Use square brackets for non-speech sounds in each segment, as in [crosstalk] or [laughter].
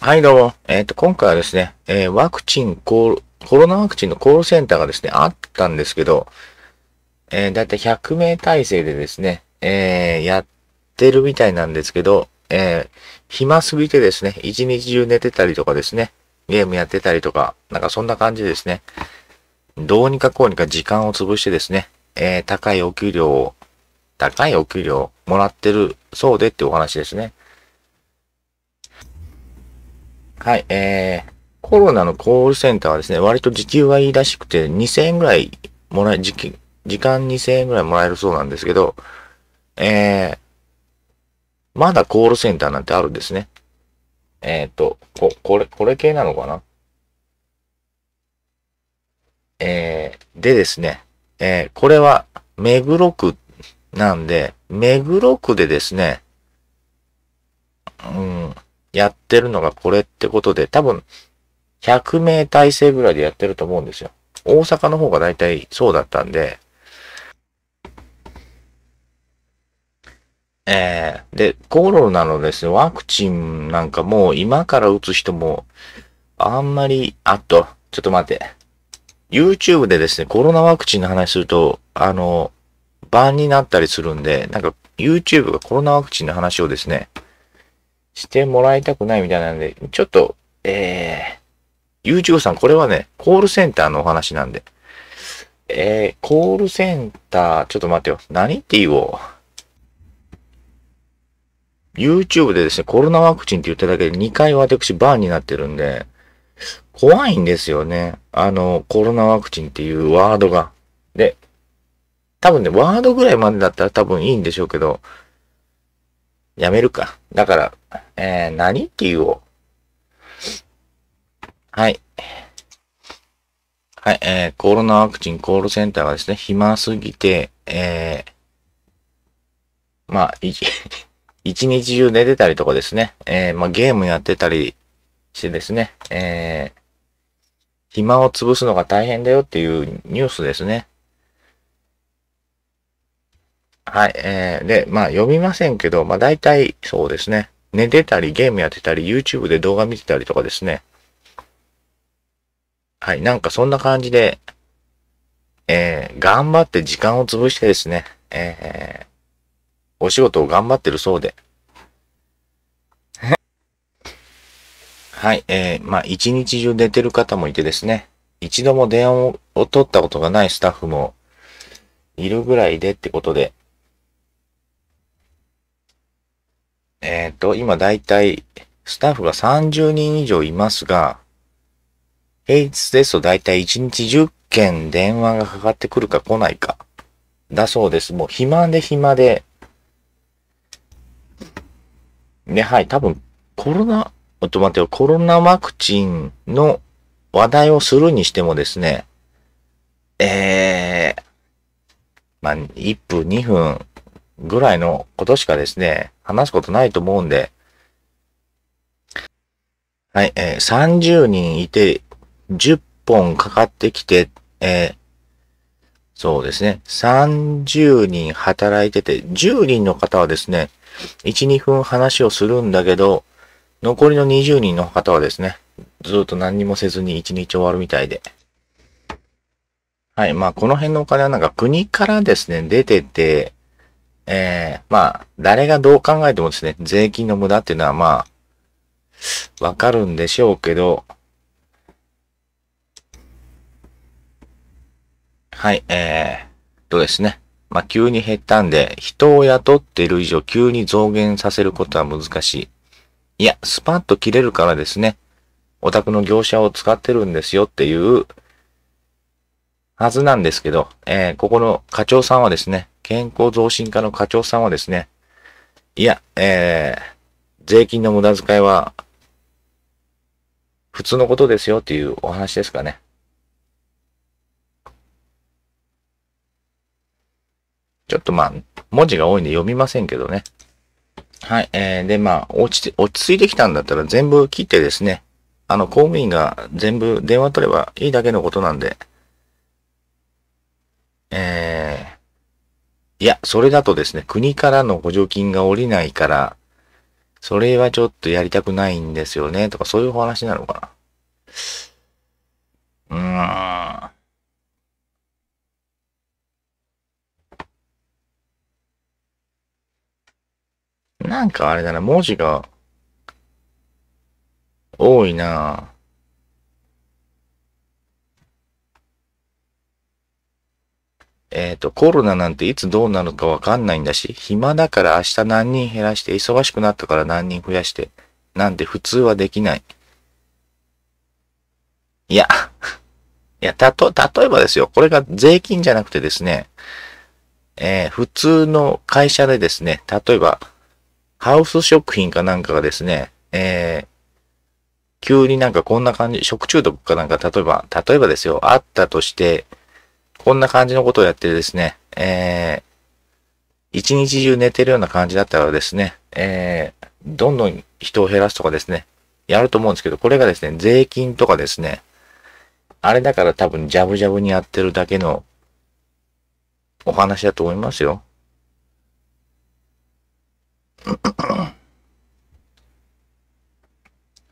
はい、どうも。えっ、ー、と、今回はですね、えー、ワクチン、コロナワクチンのコールセンターがですね、あったんですけど、えー、だいたい100名体制でですね、えー、やってるみたいなんですけど、えー、暇すぎてですね、一日中寝てたりとかですね、ゲームやってたりとか、なんかそんな感じですね。どうにかこうにか時間を潰してですね、えー、高いお給料を、高いお給料をもらってるそうでってお話ですね。はい、えー、コロナのコールセンターはですね、割と時給がいいらしくて、2000円ぐらいもらえ、時時間2000円ぐらいもらえるそうなんですけど、えー、まだコールセンターなんてあるんですね。えっ、ー、と、こ、これ、これ系なのかなえー、でですね、えー、これは目黒区なんで、目黒区でですね、うん、やってるのがこれってことで、多分、100名体制ぐらいでやってると思うんですよ。大阪の方が大体そうだったんで、えー、で、コロナのですね、ワクチンなんかもう今から打つ人も、あんまり、あっと、ちょっと待って。YouTube でですね、コロナワクチンの話すると、あの、バンになったりするんで、なんか YouTube がコロナワクチンの話をですね、してもらいたくないみたいなんで、ちょっと、えー、YouTube さん、これはね、コールセンターのお話なんで、えー、コールセンター、ちょっと待ってよ。何って言おう。YouTube でですね、コロナワクチンって言っただけで2回私バーンになってるんで、怖いんですよね。あの、コロナワクチンっていうワードが。で、多分ね、ワードぐらいまでだったら多分いいんでしょうけど、やめるか。だから、えー、何って言おう。はい。はい、えー、コロナワクチンコールセンターがですね、暇すぎて、えー、まあ、[laughs] 一日中寝てたりとかですね、えー、まあ、ゲームやってたりしてですね、えー、暇を潰すのが大変だよっていうニュースですね。はい。えー、で、まあ読みませんけど、まあ大体そうですね。寝てたり、ゲームやってたり、YouTube で動画見てたりとかですね。はい。なんかそんな感じで、えー、頑張って時間を潰してですね、えー、お仕事を頑張ってるそうで。はい。えー、まあ一日中寝てる方もいてですね、一度も電話を取ったことがないスタッフもいるぐらいでってことで、えっ、ー、と、今だいたいスタッフが30人以上いますが、平日ですとだいたい1日10件電話がかかってくるか来ないか。だそうです。もう暇で暇で。ね、はい、多分コロナ、ちょっと待ってよ、コロナワクチンの話題をするにしてもですね、えー、まあ、1分、2分、ぐらいのことしかですね、話すことないと思うんで、はい、えー、30人いて、10本かかってきて、えー、そうですね、30人働いてて、10人の方はですね、1、2分話をするんだけど、残りの20人の方はですね、ずっと何にもせずに1日終わるみたいで。はい。まあ、この辺のお金はなんか国からですね、出てて、えー、まあ、誰がどう考えてもですね、税金の無駄っていうのはまあ、わかるんでしょうけど、はい、えー、とですね。まあ、急に減ったんで、人を雇っている以上、急に増減させることは難しい。いや、スパッと切れるからですね。お宅の業者を使ってるんですよっていう、はずなんですけど、えー、ここの課長さんはですね、健康増進課の課長さんはですね、いや、えー、税金の無駄遣いは、普通のことですよっていうお話ですかね。ちょっとまあ、文字が多いんで読みませんけどね。はい。えー、で、まあ、落ちて、落ち着いてきたんだったら全部切ってですね、あの、公務員が全部電話取ればいいだけのことなんで、えー、いや、それだとですね、国からの補助金が下りないから、それはちょっとやりたくないんですよね、とか、そういう話なのかな。うーん。なんかあれだな、文字が多いなえっ、ー、と、コロナなんていつどうなるかわかんないんだし、暇だから明日何人減らして、忙しくなったから何人増やして、なんて普通はできない。いや、[laughs] いや、たと、例えばですよ、これが税金じゃなくてですね、えー、普通の会社でですね、例えば、ハウス食品かなんかがですね、えー、急になんかこんな感じ、食中毒かなんか、例えば、例えばですよ、あったとして、こんな感じのことをやってですね、えー、一日中寝てるような感じだったらですね、えー、どんどん人を減らすとかですね、やると思うんですけど、これがですね、税金とかですね、あれだから多分ジャブジャブにやってるだけのお話だと思いますよ。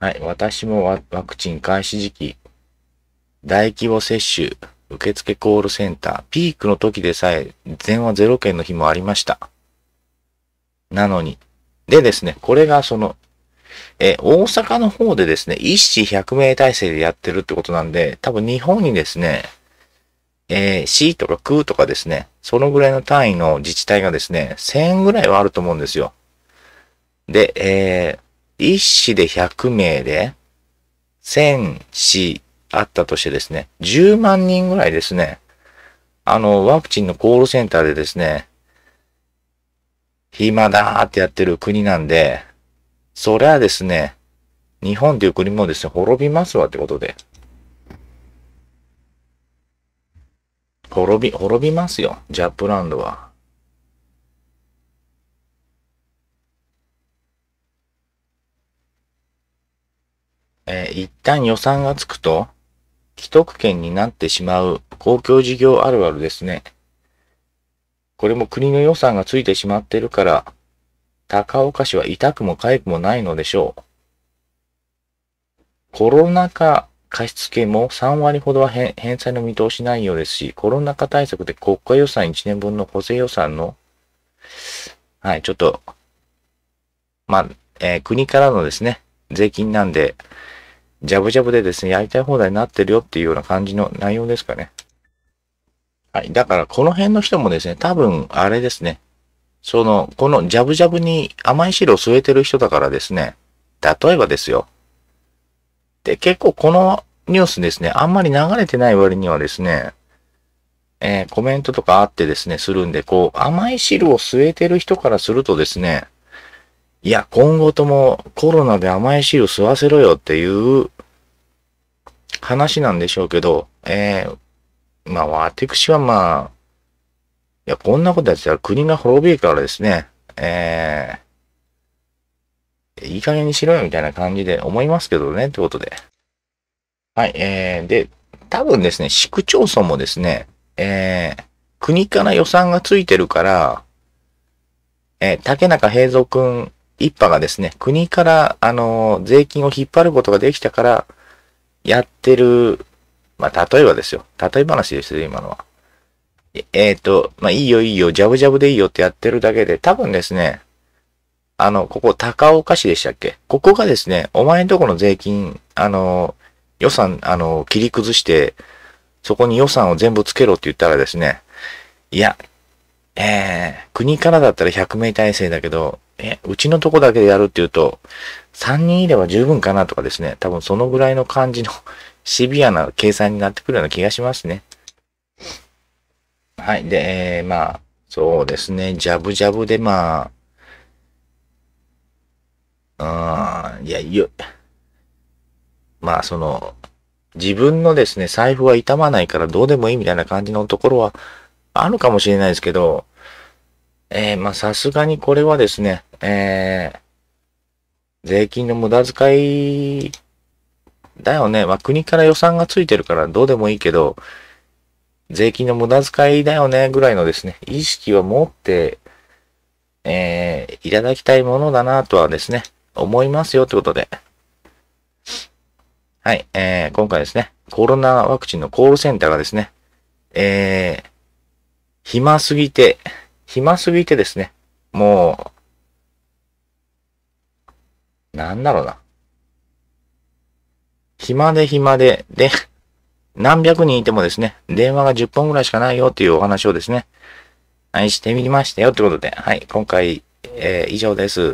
はい、私もワクチン開始時期、大規模接種、受付コールセンター、ピークの時でさえ、電話0件の日もありました。なのに。でですね、これがその、え、大阪の方でですね、一市100名体制でやってるってことなんで、多分日本にですね、えー、市とか空とかですね、そのぐらいの単位の自治体がですね、1000ぐらいはあると思うんですよ。で、えー、1市で100名で、1000あったとしてですね、10万人ぐらいですね、あの、ワクチンのコールセンターでですね、暇だーってやってる国なんで、そりゃですね、日本という国もですね、滅びますわってことで。滅び、滅びますよ、ジャップランドは。えー、一旦予算がつくと、既得権になってしまう公共事業あるあるですね。これも国の予算がついてしまってるから、高岡市は痛くも痒くもないのでしょう。コロナ禍貸付も3割ほどは返済の見通しないようですし、コロナ禍対策で国家予算1年分の補正予算の、はい、ちょっと、まあ、えー、国からのですね、税金なんで、ジャブジャブでですね、やりたい放題になってるよっていうような感じの内容ですかね。はい。だから、この辺の人もですね、多分、あれですね。その、このジャブジャブに甘い汁を吸えてる人だからですね、例えばですよ。で、結構このニュースですね、あんまり流れてない割にはですね、えー、コメントとかあってですね、するんで、こう、甘い汁を据えてる人からするとですね、いや、今後ともコロナで甘い汁吸わせろよっていう話なんでしょうけど、えー、まあ私はまあ、いや、こんなことやってたら国が滅びるからですね、えー、いい加減にしろよみたいな感じで思いますけどね、ってことで。はい、えー、で、多分ですね、市区町村もですね、えー、国から予算がついてるから、えー、竹中平蔵くん一派がですね、国から、あのー、税金を引っ張ることができたから、やってる、まあ、例えばですよ。例え話ですよ、今のは。えっ、ー、と、まあ、いいよいいよ、ジャブジャブでいいよってやってるだけで、多分ですね、あの、ここ高岡市でしたっけここがですね、お前んとこの税金、あの、予算、あの、切り崩して、そこに予算を全部つけろって言ったらですね、いや、えー、国からだったら100名体制だけど、え、うちのとこだけでやるっていうと、3人いれば十分かなとかですね、多分そのぐらいの感じの [laughs] シビアな計算になってくるような気がしますね。はい。で、えー、まあ、そうですね、ジャブジャブでまあ、うん、いや、よ、まあその、自分のですね、財布は傷まないからどうでもいいみたいな感じのところはあるかもしれないですけど、えー、まあ、さすがにこれはですね、えー、税金の無駄遣いだよね。まあ、国から予算がついてるからどうでもいいけど、税金の無駄遣いだよねぐらいのですね、意識を持って、えー、いただきたいものだなとはですね、思いますよってことで。はい、えー、今回ですね、コロナワクチンのコールセンターがですね、えー、暇すぎて、暇すぎてですね、もう、なんだろうな。暇で暇で、で、何百人いてもですね、電話が10本ぐらいしかないよっていうお話をですね、愛してみましたよってことで、はい、今回、えー、以上です。